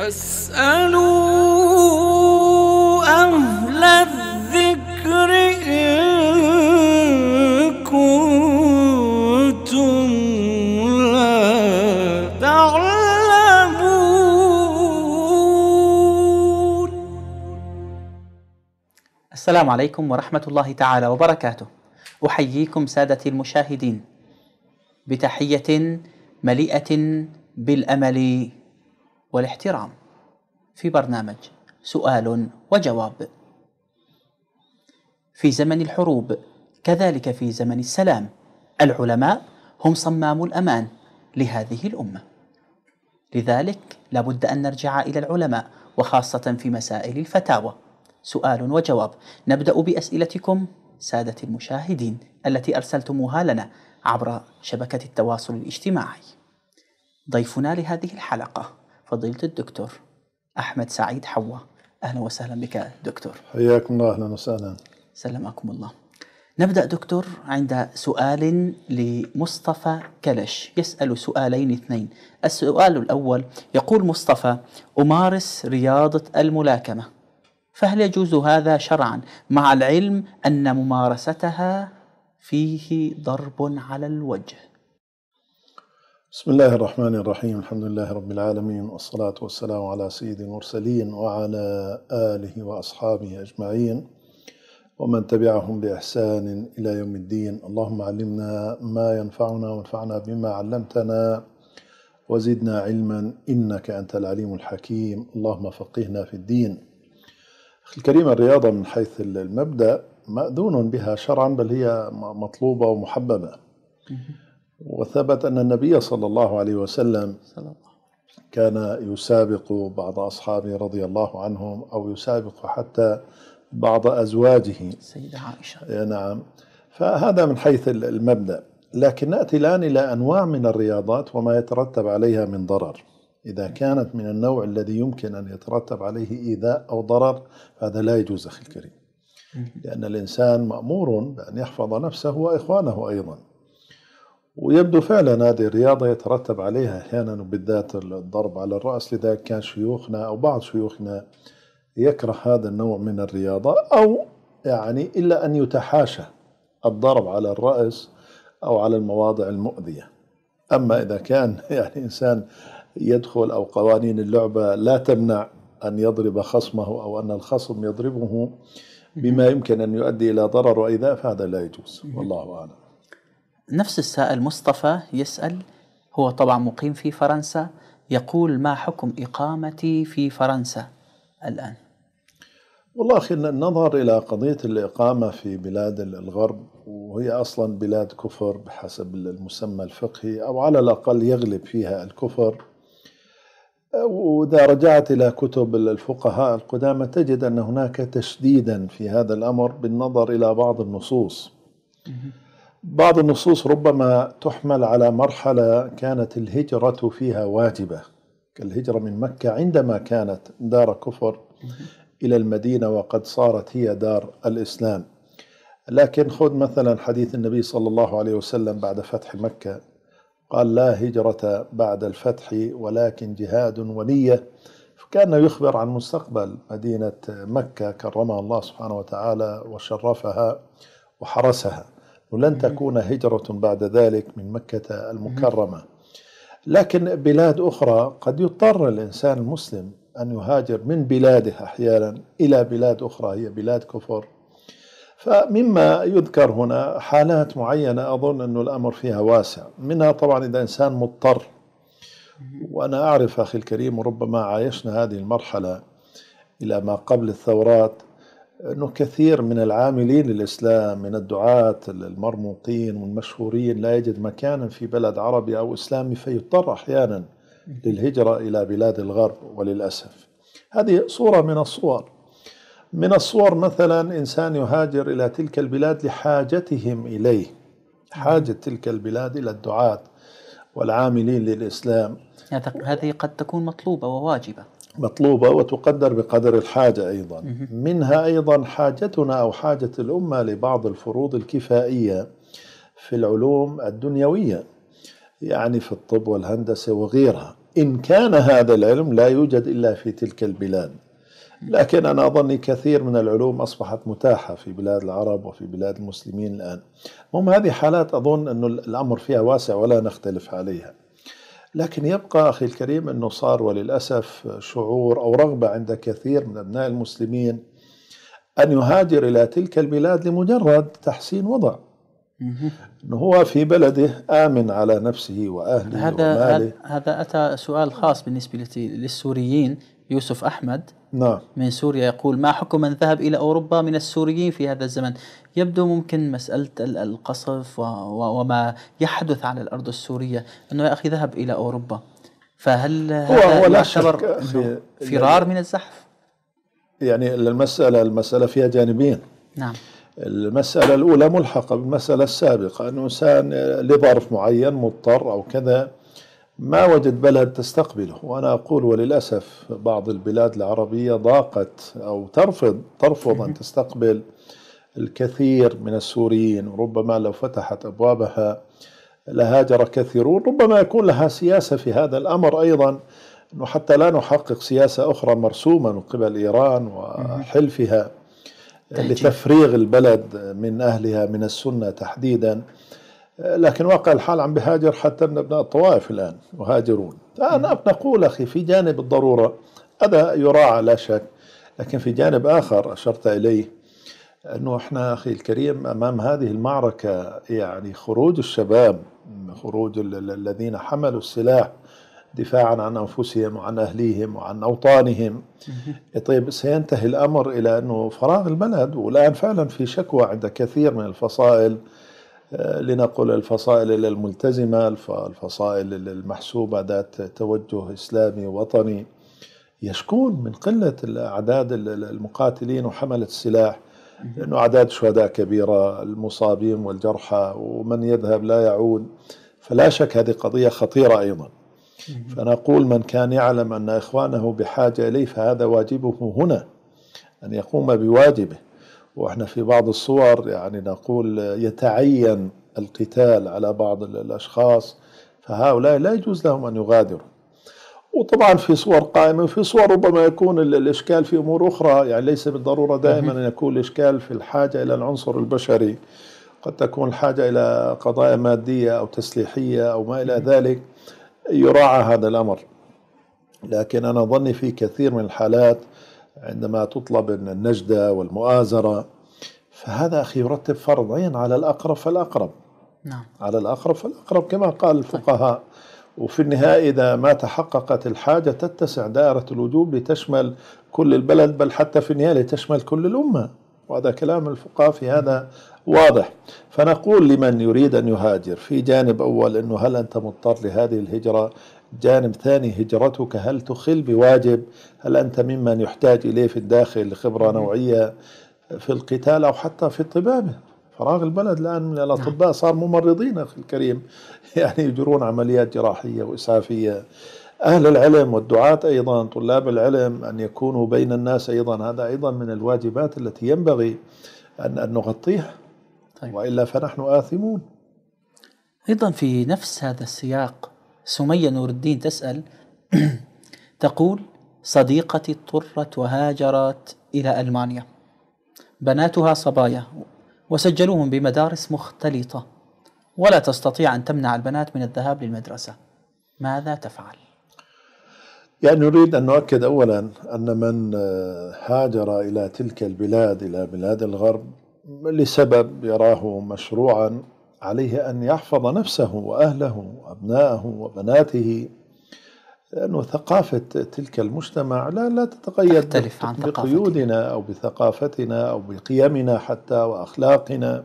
فاسألوا أهل الذكر إن كنتم لا تعلمون السلام عليكم ورحمة الله تعالى وبركاته أحييكم سادتي المشاهدين بتحية مليئة بالأمل والاحترام في برنامج سؤال وجواب في زمن الحروب كذلك في زمن السلام العلماء هم صمام الامان لهذه الامه لذلك لابد ان نرجع الى العلماء وخاصه في مسائل الفتاوى سؤال وجواب نبدا باسئلتكم ساده المشاهدين التي ارسلتموها لنا عبر شبكه التواصل الاجتماعي ضيفنا لهذه الحلقه فضيلة الدكتور أحمد سعيد حوا أهلا وسهلا بك دكتور حياكم الله أهلا وسهلا سلمكم الله نبدأ دكتور عند سؤال لمصطفى كلش يسأل سؤالين اثنين السؤال الأول يقول مصطفى أمارس رياضة الملاكمة فهل يجوز هذا شرعا مع العلم أن ممارستها فيه ضرب على الوجه بسم الله الرحمن الرحيم الحمد لله رب العالمين والصلاة والسلام على سيد المرسلين وعلى آله وأصحابه أجمعين ومن تبعهم بإحسان إلى يوم الدين اللهم علمنا ما ينفعنا وانفعنا بما علمتنا وزدنا علما إنك أنت العليم الحكيم اللهم فقهنا في الدين أخي الكريم الرياضة من حيث المبدأ مأذون بها شرعا بل هي مطلوبة ومحببة وثبت أن النبي صلى الله عليه وسلم كان يسابق بعض أصحابه رضي الله عنهم أو يسابق حتى بعض أزواجه سيدة عائشة إيه، نعم فهذا من حيث المبدأ لكن نأتي الآن إلى أنواع من الرياضات وما يترتب عليها من ضرر إذا كانت من النوع الذي يمكن أن يترتب عليه إيذاء أو ضرر فهذا لا يجوز أخي الكريم لأن الإنسان مأمور بأن يحفظ نفسه وإخوانه أيضا ويبدو فعلا هذه الرياضة يترتب عليها أحيانا وبالذات الضرب على الرأس لذلك كان شيوخنا أو بعض شيوخنا يكره هذا النوع من الرياضة أو يعني إلا أن يتحاشى الضرب على الرأس أو على المواضع المؤذية أما إذا كان يعني إنسان يدخل أو قوانين اللعبة لا تمنع أن يضرب خصمه أو أن الخصم يضربه بما يمكن أن يؤدي إلى ضرر وإيذاء فهذا لا يجوز والله أعلم نفس السائل مصطفى يسأل هو طبعا مقيم في فرنسا يقول ما حكم إقامتي في فرنسا الآن والله أخي النظر إلى قضية الإقامة في بلاد الغرب وهي أصلا بلاد كفر بحسب المسمى الفقهي أو على الأقل يغلب فيها الكفر وإذا رجعت إلى كتب الفقهاء القدامى تجد أن هناك تشديدا في هذا الأمر بالنظر إلى بعض النصوص بعض النصوص ربما تحمل على مرحلة كانت الهجرة فيها واجبة كالهجرة من مكة عندما كانت دار كفر إلى المدينة وقد صارت هي دار الإسلام لكن خذ مثلا حديث النبي صلى الله عليه وسلم بعد فتح مكة قال لا هجرة بعد الفتح ولكن جهاد ونية فكان يخبر عن مستقبل مدينة مكة كرمها الله سبحانه وتعالى وشرفها وحرسها ولن تكون هجرة بعد ذلك من مكة المكرمة لكن بلاد أخرى قد يضطر الإنسان المسلم أن يهاجر من بلاده أحيانا إلى بلاد أخرى هي بلاد كفر فمما يذكر هنا حالات معينة أظن أن الأمر فيها واسع منها طبعا إذا إنسان مضطر وأنا أعرف أخي الكريم ربما عايشنا هذه المرحلة إلى ما قبل الثورات أنه كثير من العاملين للاسلام من الدعاة المرموقين والمشهورين لا يجد مكانا في بلد عربي أو إسلامي فيضطر أحيانا للهجرة إلى بلاد الغرب وللأسف هذه صورة من الصور من الصور مثلا إنسان يهاجر إلى تلك البلاد لحاجتهم إليه حاجة تلك البلاد إلى الدعاة والعاملين للإسلام يعني هذه قد تكون مطلوبة وواجبة مطلوبة وتقدر بقدر الحاجة أيضا منها أيضا حاجتنا أو حاجة الأمة لبعض الفروض الكفائية في العلوم الدنيوية يعني في الطب والهندسة وغيرها إن كان هذا العلم لا يوجد إلا في تلك البلاد لكن أنا أظن كثير من العلوم أصبحت متاحة في بلاد العرب وفي بلاد المسلمين الآن هم هذه حالات أظن أن الأمر فيها واسع ولا نختلف عليها لكن يبقى أخي الكريم أنه صار وللأسف شعور أو رغبة عند كثير من أبناء المسلمين أن يهاجر إلى تلك البلاد لمجرد تحسين وضع أنه هو في بلده آمن على نفسه وأهله هذا وماله هذا أتى سؤال خاص بالنسبة للسوريين يوسف أحمد نعم. من سوريا يقول ما حكم من ذهب إلى أوروبا من السوريين في هذا الزمن يبدو ممكن مسألة القصف وما يحدث على الأرض السورية أنه يا أخي ذهب إلى أوروبا فهل هو هذا هو يعتبر يعني فرار من الزحف يعني المسألة المسألة فيها جانبين نعم المسألة الأولى ملحقة بالمسألة السابقة أنه إنسان لظرف معين مضطر أو كذا ما وجد بلد تستقبله وأنا أقول وللأسف بعض البلاد العربية ضاقت أو ترفض ترفض أن تستقبل الكثير من السوريين وربما لو فتحت أبوابها لهاجر كثيرون ربما يكون لها سياسة في هذا الأمر أيضا أنه حتى لا نحقق سياسة أخرى مرسومة من قبل إيران وحلفها لتفريغ البلد من أهلها من السنة تحديدا لكن واقع الحال عم بهاجر حتى من ابناء الطوائف الان مهاجرون فانا بنقول اخي في جانب الضروره هذا يراعى لا شك لكن في جانب اخر اشرت اليه انه احنا اخي الكريم امام هذه المعركه يعني خروج الشباب خروج الذين حملوا السلاح دفاعا عن انفسهم وعن اهليهم وعن اوطانهم طيب سينتهي الامر الى انه فراغ البلد والان فعلا في شكوى عند كثير من الفصائل آه، لنقل الفصائل الملتزمة الفصائل المحسوبة ذات توجه إسلامي وطني يشكون من قلة الأعداد المقاتلين وحملة السلاح لأنه أعداد شهداء كبيرة المصابين والجرحى ومن يذهب لا يعود فلا شك هذه قضية خطيرة أيضا فنقول من كان يعلم أن إخوانه بحاجة إليه فهذا واجبه هنا أن يقوم بواجبه واحنا في بعض الصور يعني نقول يتعين القتال على بعض الاشخاص فهؤلاء لا يجوز لهم ان يغادروا وطبعا في صور قائمه وفي صور ربما يكون الاشكال في امور اخرى يعني ليس بالضروره دائما ان يكون الاشكال في الحاجه الى العنصر البشري قد تكون الحاجه الى قضايا ماديه او تسليحيه او ما الى ذلك يراعى هذا الامر لكن انا ظني في كثير من الحالات عندما تطلب النجدة والمؤازرة فهذا أخي يرتب فرض عين على الأقرب فالأقرب نعم. على الأقرب فالأقرب كما قال الفقهاء وفي النهاية إذا ما تحققت الحاجة تتسع دائرة الوجوب لتشمل كل البلد بل حتى في النهاية لتشمل كل الأمة وهذا كلام الفقهاء في هذا واضح فنقول لمن يريد أن يهاجر في جانب أول أنه هل أنت مضطر لهذه الهجرة جانب ثاني هجرتك هل تخل بواجب هل أنت ممن يحتاج إليه في الداخل لخبرة نوعية في القتال أو حتى في الطبابة فراغ البلد الآن من نعم. الأطباء صار ممرضين أخي الكريم يعني يجرون عمليات جراحية وإسعافية أهل العلم والدعاة أيضا طلاب العلم أن يكونوا بين الناس أيضا هذا أيضا من الواجبات التي ينبغي أن, أن نغطيها طيب. وإلا فنحن آثمون أيضا في نفس هذا السياق سمية نور الدين تسأل تقول صديقتي اضطرت وهاجرت إلى ألمانيا بناتها صبايا وسجلوهم بمدارس مختلطة ولا تستطيع أن تمنع البنات من الذهاب للمدرسة ماذا تفعل؟ يعني نريد أن نؤكد أولا أن من آه، هاجر إلى تلك البلاد إلى بلاد الغرب لسبب يراه مشروعا عليه أن يحفظ نفسه وأهله وأبنائه وبناته لأنه ثقافة تلك المجتمع لا لا تتقيد عن بقيودنا أو بثقافتنا أو بقيمنا حتى وأخلاقنا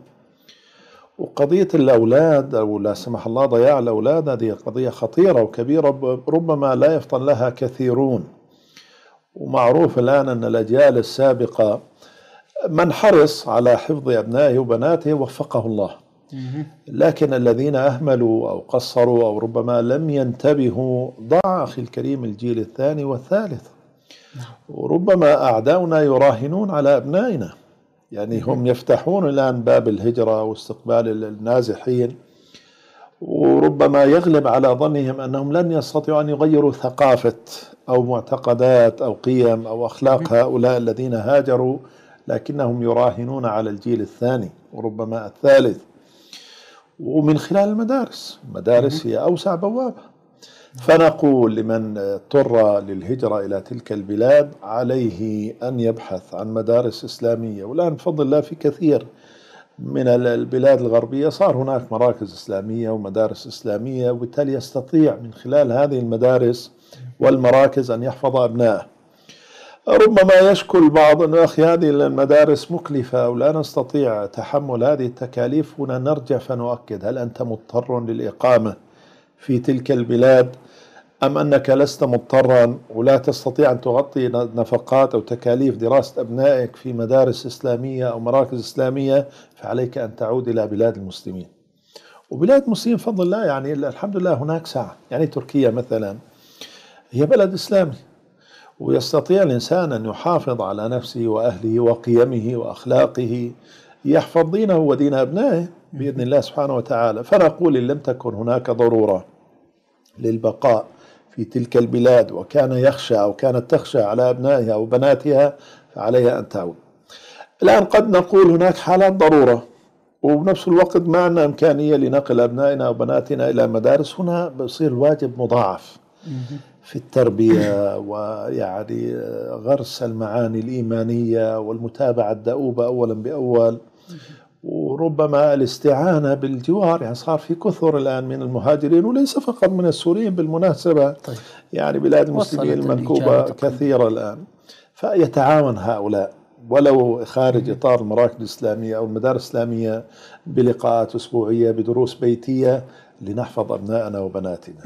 وقضية الأولاد أو لا سمح الله ضياع الأولاد هذه قضية خطيرة وكبيرة ربما لا يفطن لها كثيرون ومعروف الآن أن الأجيال السابقة من حرص على حفظ أبنائه وبناته وفقه الله لكن الذين أهملوا أو قصروا أو ربما لم ينتبهوا ضاع أخي الكريم الجيل الثاني والثالث وربما نعم. أعداؤنا يراهنون على أبنائنا يعني هم يفتحون الآن باب الهجرة واستقبال النازحين وربما يغلب على ظنهم أنهم لن يستطيعوا أن يغيروا ثقافة أو معتقدات أو قيم أو أخلاق هؤلاء الذين هاجروا لكنهم يراهنون على الجيل الثاني وربما الثالث ومن خلال المدارس المدارس هي أوسع بوابة فنقول لمن اضطر للهجرة إلى تلك البلاد عليه أن يبحث عن مدارس إسلامية والآن بفضل الله في كثير من البلاد الغربية صار هناك مراكز إسلامية ومدارس إسلامية وبالتالي يستطيع من خلال هذه المدارس والمراكز أن يحفظ أبنائه ربما يشكو البعض أن أخي هذه المدارس مكلفة ولا نستطيع تحمل هذه التكاليف هنا نرجع فنؤكد هل أنت مضطر للإقامة في تلك البلاد أم أنك لست مضطرا ولا تستطيع أن تغطي نفقات أو تكاليف دراسة أبنائك في مدارس إسلامية أو مراكز إسلامية فعليك أن تعود إلى بلاد المسلمين وبلاد المسلمين بفضل الله يعني الحمد لله هناك سعة يعني تركيا مثلا هي بلد إسلامي ويستطيع الإنسان أن يحافظ على نفسه وأهله وقيمه وأخلاقه يحفظ دينه ودين أبنائه بإذن الله سبحانه وتعالى فنقول إن لم تكن هناك ضرورة للبقاء في تلك البلاد وكان يخشى أو كانت تخشى على أبنائها أو بناتها فعليها أن تعود الآن قد نقول هناك حالات ضرورة وبنفس الوقت ما عندنا إمكانية لنقل أبنائنا وبناتنا إلى مدارس هنا بصير الواجب مضاعف في التربية ويعني غرس المعاني الإيمانية والمتابعة الدؤوبة أولا بأول وربما الاستعانة بالجوار يعني صار في كثر الآن من المهاجرين وليس فقط من السوريين بالمناسبة طيب. يعني بلاد المسلمين المنكوبة كثيرة الآن فيتعاون هؤلاء ولو خارج إطار المراكز الإسلامية أو المدارس الإسلامية بلقاءات أسبوعية بدروس بيتية لنحفظ أبنائنا وبناتنا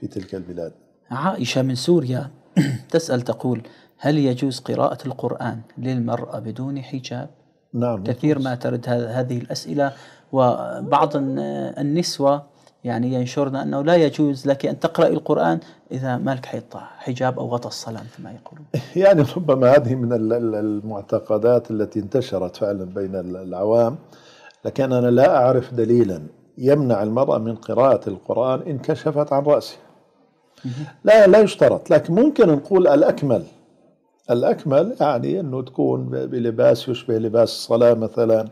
في تلك البلاد عائشة من سوريا تسأل تقول هل يجوز قراءة القرآن للمرأة بدون حجاب؟ نعم كثير ما ترد هذه الأسئلة وبعض النسوة يعني ينشرن أنه لا يجوز لك أن تقرأي القرآن إذا ما لك حيطة حجاب أو غطى الصلاة كما يقولون يعني ربما هذه من المعتقدات التي انتشرت فعلا بين العوام لكن أنا لا أعرف دليلا يمنع المرأة من قراءة القرآن إن كشفت عن رأسها لا لا يشترط لكن ممكن نقول الأكمل الأكمل يعني أنه تكون بلباس يشبه لباس الصلاة مثلا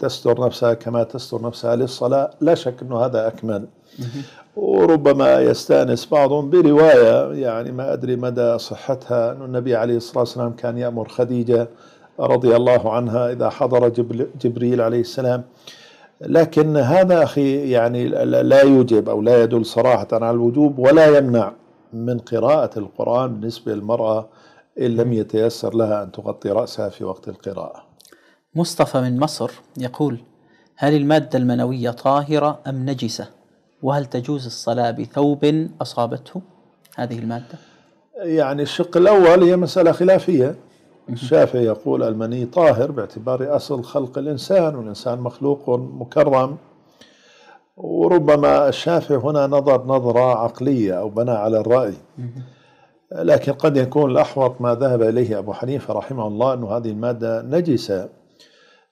تستر نفسها كما تستر نفسها للصلاة لا شك أنه هذا أكمل وربما يستانس بعضهم برواية يعني ما أدري مدى صحتها أن النبي عليه الصلاة والسلام كان يأمر خديجة رضي الله عنها إذا حضر جبريل عليه السلام لكن هذا أخي يعني لا يوجب أو لا يدل صراحة على الوجوب ولا يمنع من قراءة القرآن بالنسبة للمرأة إن لم يتيسر لها أن تغطي رأسها في وقت القراءة مصطفى من مصر يقول هل المادة المنوية طاهرة أم نجسة وهل تجوز الصلاة بثوب أصابته هذه المادة يعني الشق الأول هي مسألة خلافية الشافعي يقول المني طاهر باعتبار أصل خلق الإنسان والإنسان مخلوق مكرم وربما الشافعي هنا نظر نظرة عقلية أو بنى على الرأي لكن قد يكون الأحوط ما ذهب إليه أبو حنيفة رحمه الله أن هذه المادة نجسة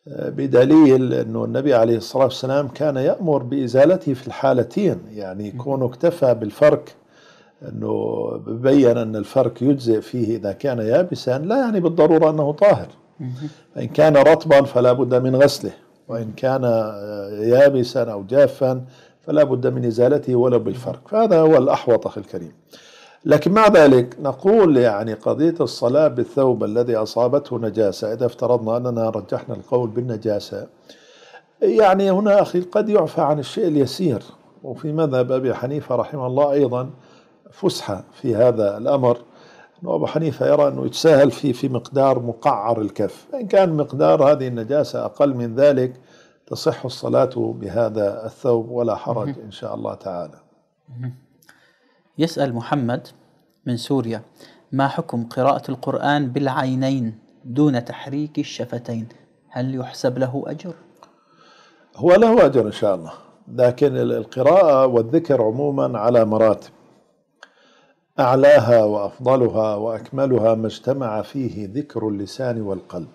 بدليل أن النبي عليه الصلاة والسلام كان يأمر بإزالته في الحالتين يعني يكون اكتفى بالفرك أنه ببين أن الفرك يجزئ فيه إذا كان يابسا لا يعني بالضرورة أنه طاهر فإن كان رطبا فلا بد من غسله وإن كان آه، يابسا أو جافا فلا بد من إزالته ولو بالفرك فهذا هو الأحوط أخي الكريم لكن مع ذلك نقول يعني قضية الصلاة بالثوب الذي أصابته نجاسة إذا افترضنا أننا رجحنا القول بالنجاسة يعني هنا أخي قد يعفى عن الشيء اليسير وفي مذهب أبي حنيفة رحمه الله أيضا فسحة في هذا الأمر أنه أبو حنيفة يرى أنه يتساهل في في مقدار مقعر الكف إن كان مقدار هذه النجاسة أقل من ذلك تصح الصلاة بهذا الثوب ولا حرج إن شاء الله تعالى يسأل محمد من سوريا ما حكم قراءة القرآن بالعينين دون تحريك الشفتين هل يحسب له أجر؟ هو له أجر إن شاء الله لكن القراءة والذكر عموما على مراتب أعلاها وأفضلها وأكملها ما اجتمع فيه ذكر اللسان والقلب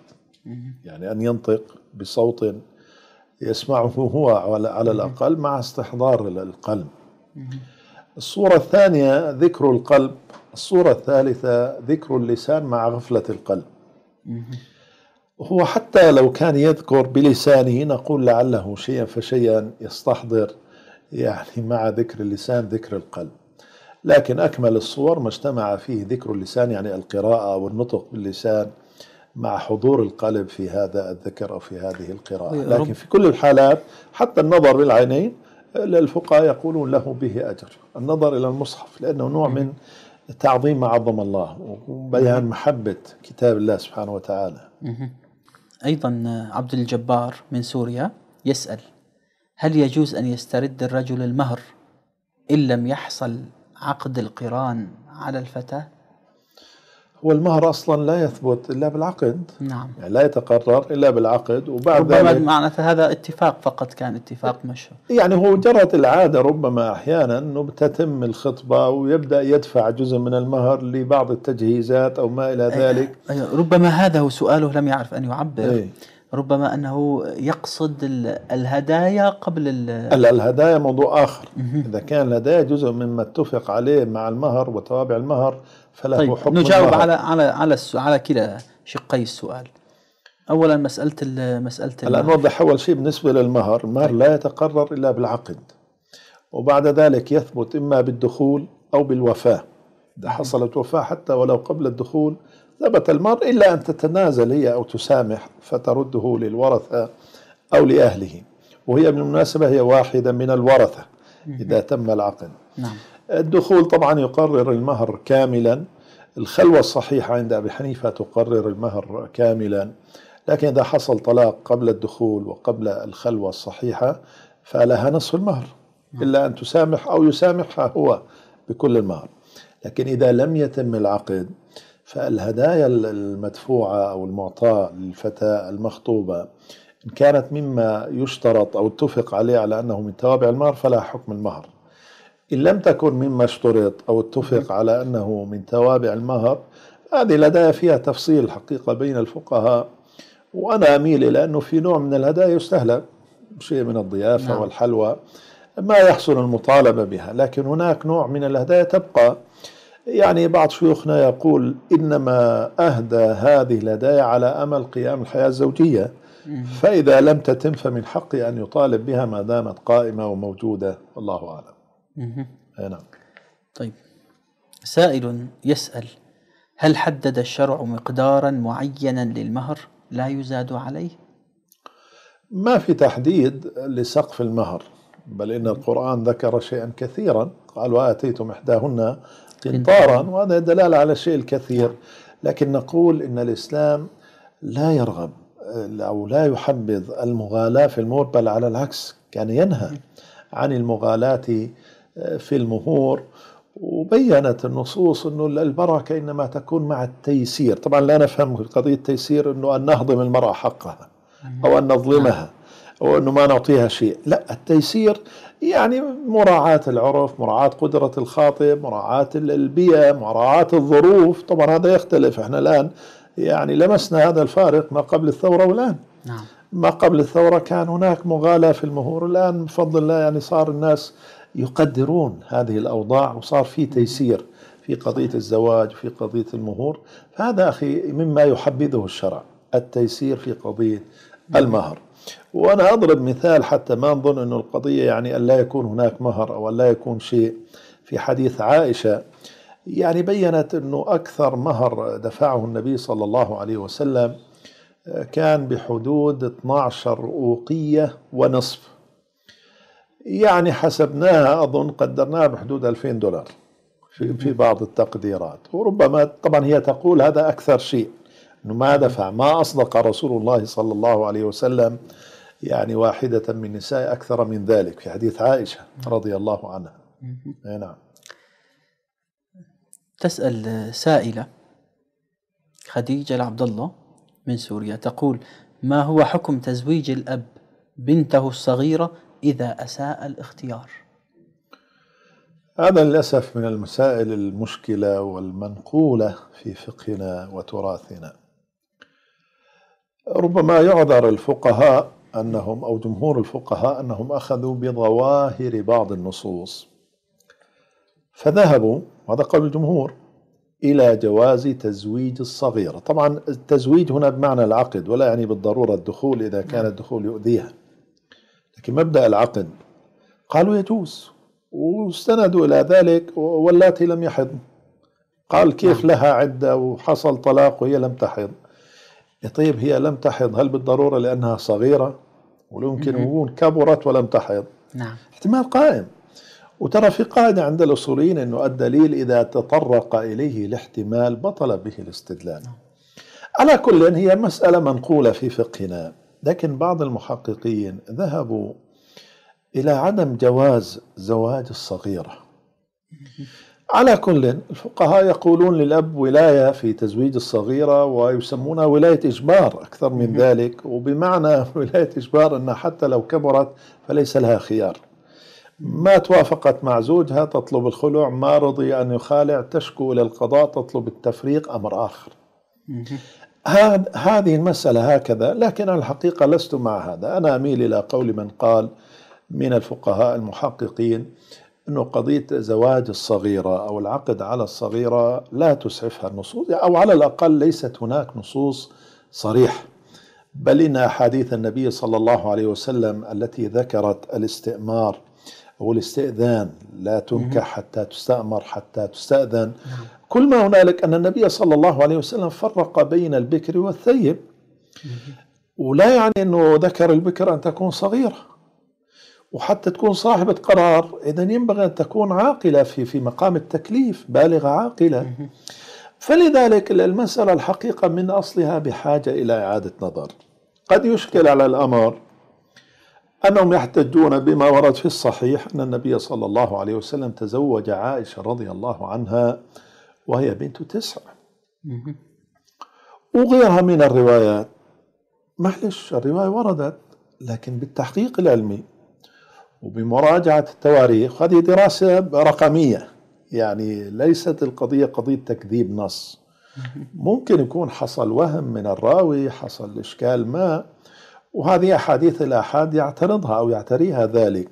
يعني أن ينطق بصوت يسمعه هو على الأقل مع استحضار القلب الصورة الثانية ذكر القلب الصورة الثالثة ذكر اللسان مع غفلة القلب هو حتى لو كان يذكر بلسانه نقول لعله شيئا فشيئا يستحضر يعني مع ذكر اللسان ذكر القلب لكن أكمل الصور ما اجتمع فيه ذكر اللسان يعني القراءة والنطق باللسان مع حضور القلب في هذا الذكر أو في هذه القراءة طيب، لكن في كل الحالات حتى النظر بالعينين الفقهاء يقولون له به أجر النظر إلى المصحف لأنه نوع من تعظيم ما عظم الله وبيان محبة كتاب الله سبحانه وتعالى أيضا عبد الجبار من سوريا يسأل هل يجوز أن يسترد الرجل المهر إن لم يحصل عقد القران على الفتاه؟ هو المهر اصلا لا يثبت الا بالعقد نعم يعني لا يتقرر الا بالعقد وبعد ربما ذلك معناته هذا اتفاق فقط كان اتفاق مشهور يعني هو جرت العاده ربما احيانا انه تتم الخطبه ويبدا يدفع جزء من المهر لبعض التجهيزات او ما الى ذلك أيه. أيه. ربما هذا هو سؤاله لم يعرف ان يعبر أيه. ربما انه يقصد الهدايا قبل ال الهدايا موضوع اخر اذا كان الهدايا جزء مما اتفق عليه مع المهر وتوابع المهر فله طيب حكم نجاوب على على على على كلا شقي السؤال اولا مساله مساله الان نوضح اول شيء بالنسبه للمهر المهر طيب. لا يتقرر الا بالعقد وبعد ذلك يثبت اما بالدخول او بالوفاه اذا حصلت وفاه حتى ولو قبل الدخول ثبت المرء إلا أن تتنازل هي أو تسامح فترده للورثة أو لأهله وهي بالمناسبة هي واحدة من الورثة إذا تم العقد نعم. الدخول طبعا يقرر المهر كاملا الخلوة الصحيحة عند أبي حنيفة تقرر المهر كاملا لكن إذا حصل طلاق قبل الدخول وقبل الخلوة الصحيحة فلها نصف المهر نعم. إلا أن تسامح أو يسامحها هو بكل المهر لكن إذا لم يتم العقد فالهدايا المدفوعة أو المعطاة للفتاة المخطوبة إن كانت مما يشترط أو اتفق عليه على أنه من توابع المهر فلا حكم المهر إن لم تكن مما اشترط أو اتفق على أنه من توابع المهر هذه الهدايا فيها تفصيل حقيقة بين الفقهاء وأنا أميل إلى أنه في نوع من الهدايا يستهلك شيء من الضيافة نعم. والحلوى ما يحصل المطالبة بها لكن هناك نوع من الهدايا تبقى يعني بعض شيوخنا يقول إنما أهدى هذه الهدايا على أمل قيام الحياة الزوجية فإذا لم تتم فمن حقي أن يطالب بها ما دامت قائمة وموجودة الله أعلم نعم طيب سائل يسأل هل حدد الشرع مقدارا معينا للمهر لا يزاد عليه ما في تحديد لسقف المهر بل إن القرآن ذكر شيئا كثيرا قال وآتيتم إحداهن قنطارا وهذا دلالة على الشيء الكثير لكن نقول إن الإسلام لا يرغب أو لا يحبذ المغالاة في المهور بل على العكس كان ينهى عن المغالاة آه، في المهور وبينت النصوص انه البركه انما تكون مع التيسير، طبعا لا نفهم قضيه التيسير انه ان نهضم المراه حقها او ان نظلمها وانه ما نعطيها شيء لا التيسير يعني مراعاة العرف مراعاة قدرة الخاطب مراعاة البيئة مراعاة الظروف طبعا هذا يختلف احنا الآن يعني لمسنا هذا الفارق ما قبل الثورة والآن نعم. ما قبل الثورة كان هناك مغالاة في المهور الآن بفضل الله يعني صار الناس يقدرون هذه الأوضاع وصار في تيسير في قضية الزواج في قضية المهور هذا أخي مما يحبذه الشرع التيسير في قضية نعم. المهر وأنا أضرب مثال حتى ما نظن أن القضية يعني أن لا يكون هناك مهر أو أن لا يكون شيء في حديث عائشة يعني بينت أنه أكثر مهر دفعه النبي صلى الله عليه وسلم آه، كان بحدود 12 أوقية ونصف يعني حسبناها أظن قدرناها بحدود 2000 دولار في بعض التقديرات وربما طبعا هي تقول هذا أكثر شيء انه ما دفع ما اصدق رسول الله صلى الله عليه وسلم يعني واحده من نساء اكثر من ذلك في حديث عائشه رضي الله عنها اي نعم تسال سائله خديجه العبد الله من سوريا تقول ما هو حكم تزويج الاب بنته الصغيره اذا اساء الاختيار هذا للأسف من المسائل المشكلة والمنقولة في فقهنا وتراثنا ربما يعذر الفقهاء أنهم أو جمهور الفقهاء أنهم أخذوا بظواهر بعض النصوص فذهبوا هذا قول الجمهور إلى جواز تزويج الصغيرة طبعا التزويج هنا بمعنى العقد ولا يعني بالضرورة الدخول إذا كان الدخول يؤذيها لكن مبدأ العقد قالوا يجوز واستندوا إلى ذلك واللاتي لم يحضن قال كيف نعم. لها عدة وحصل طلاق وهي لم تحض طيب هي لم تحض هل بالضروره لانها صغيره ولو يمكن يكون كبرت ولم تحض نعم احتمال قائم وترى في قاعده عند الاصوليين انه الدليل اذا تطرق اليه الاحتمال بطل به الاستدلال نعم. على كل هي مساله منقوله في فقهنا لكن بعض المحققين ذهبوا الى عدم جواز زواج الصغيره على كل الفقهاء يقولون للأب ولاية في تزويج الصغيرة ويسمونها ولاية إجبار أكثر من ذلك وبمعنى ولاية إجبار أنها حتى لو كبرت فليس لها خيار ما توافقت مع زوجها تطلب الخلع ما رضي أن يخالع تشكو إلى القضاء تطلب التفريق أمر آخر هذه المسألة هكذا لكن الحقيقة لست مع هذا أنا أميل إلى قول من قال من الفقهاء المحققين انه قضيه زواج الصغيره او العقد على الصغيره لا تسعفها النصوص او على الاقل ليست هناك نصوص صريحه بل ان احاديث النبي صلى الله عليه وسلم التي ذكرت الاستئمار او الاستئذان لا تنكح حتى تستأمر حتى تستأذن نعم. كل ما هنالك ان النبي صلى الله عليه وسلم فرق بين البكر والثيب ولا يعني انه ذكر البكر ان تكون صغيره وحتى تكون صاحبة قرار إذا ينبغي أن تكون عاقلة في في مقام التكليف بالغة عاقلة فلذلك المسألة الحقيقة من أصلها بحاجة إلى إعادة نظر قد يشكل على الأمر أنهم يحتجون بما ورد في الصحيح أن النبي صلى الله عليه وسلم تزوج عائشة رضي الله عنها وهي بنت تسع وغيرها من الروايات معلش الرواية وردت لكن بالتحقيق العلمي وبمراجعة التواريخ هذه دراسة رقمية يعني ليست القضية قضية تكذيب نص ممكن يكون حصل وهم من الراوي حصل إشكال ما وهذه أحاديث الآحاد يعترضها أو يعتريها ذلك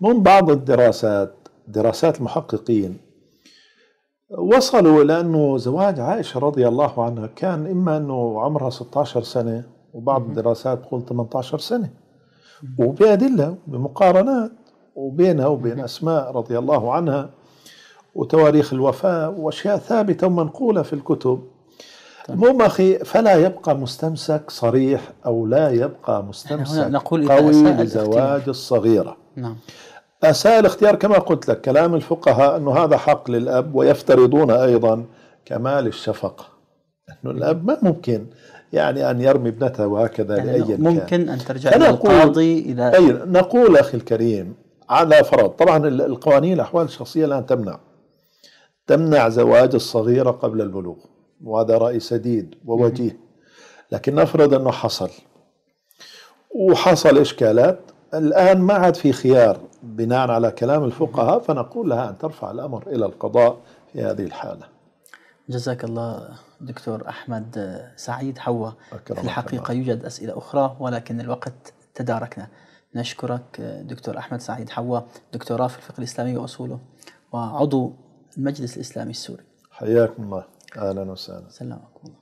من بعض الدراسات دراسات المحققين وصلوا إلى أنه زواج عائشة رضي الله عنها كان إما أنه عمرها 16 سنة وبعض الدراسات تقول 18 سنة وبأدلة وبمقارنات وبينها وبين أسماء رضي الله عنها وتواريخ الوفاة وأشياء ثابتة ومنقولة في الكتب طيب. المهم أخي فلا يبقى مستمسك صريح أو لا يبقى مستمسك يعني نقول قوي لزواج الصغيرة نعم أساء الاختيار كما قلت لك كلام الفقهاء أنه هذا حق للأب ويفترضون أيضا كمال الشفقة انه الاب ما ممكن يعني ان يرمي ابنته وهكذا يعني لاي ممكن ان ترجع الى القاضي الى اي نقول اخي الكريم على فرض طبعا القوانين الاحوال الشخصيه الان تمنع تمنع زواج الصغيره قبل البلوغ وهذا راي سديد ووجيه لكن نفرض انه حصل وحصل اشكالات الان ما عاد في خيار بناء على كلام الفقهاء فنقول لها ان ترفع الامر الى القضاء في هذه الحاله جزاك الله دكتور أحمد سعيد حوا في الحقيقة الله. يوجد أسئلة أخرى ولكن الوقت تداركنا نشكرك دكتور أحمد سعيد حوا دكتوراه في الفقه الإسلامي وأصوله وعضو المجلس الإسلامي السوري حياكم الله أهلا وسهلا سلامكم الله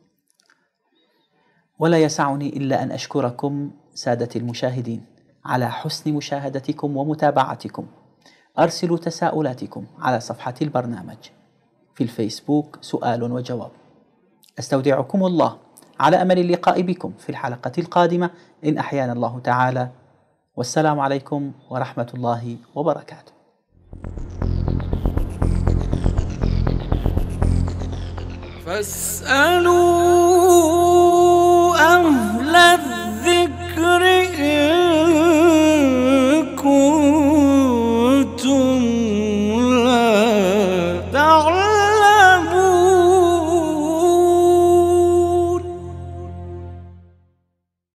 ولا يسعني إلا أن أشكركم سادتي المشاهدين على حسن مشاهدتكم ومتابعتكم أرسلوا تساؤلاتكم على صفحة البرنامج في الفيسبوك سؤال وجواب استودعكم الله على امل اللقاء بكم في الحلقه القادمه ان احيانا الله تعالى والسلام عليكم ورحمه الله وبركاته فاسالوا اهل الذكر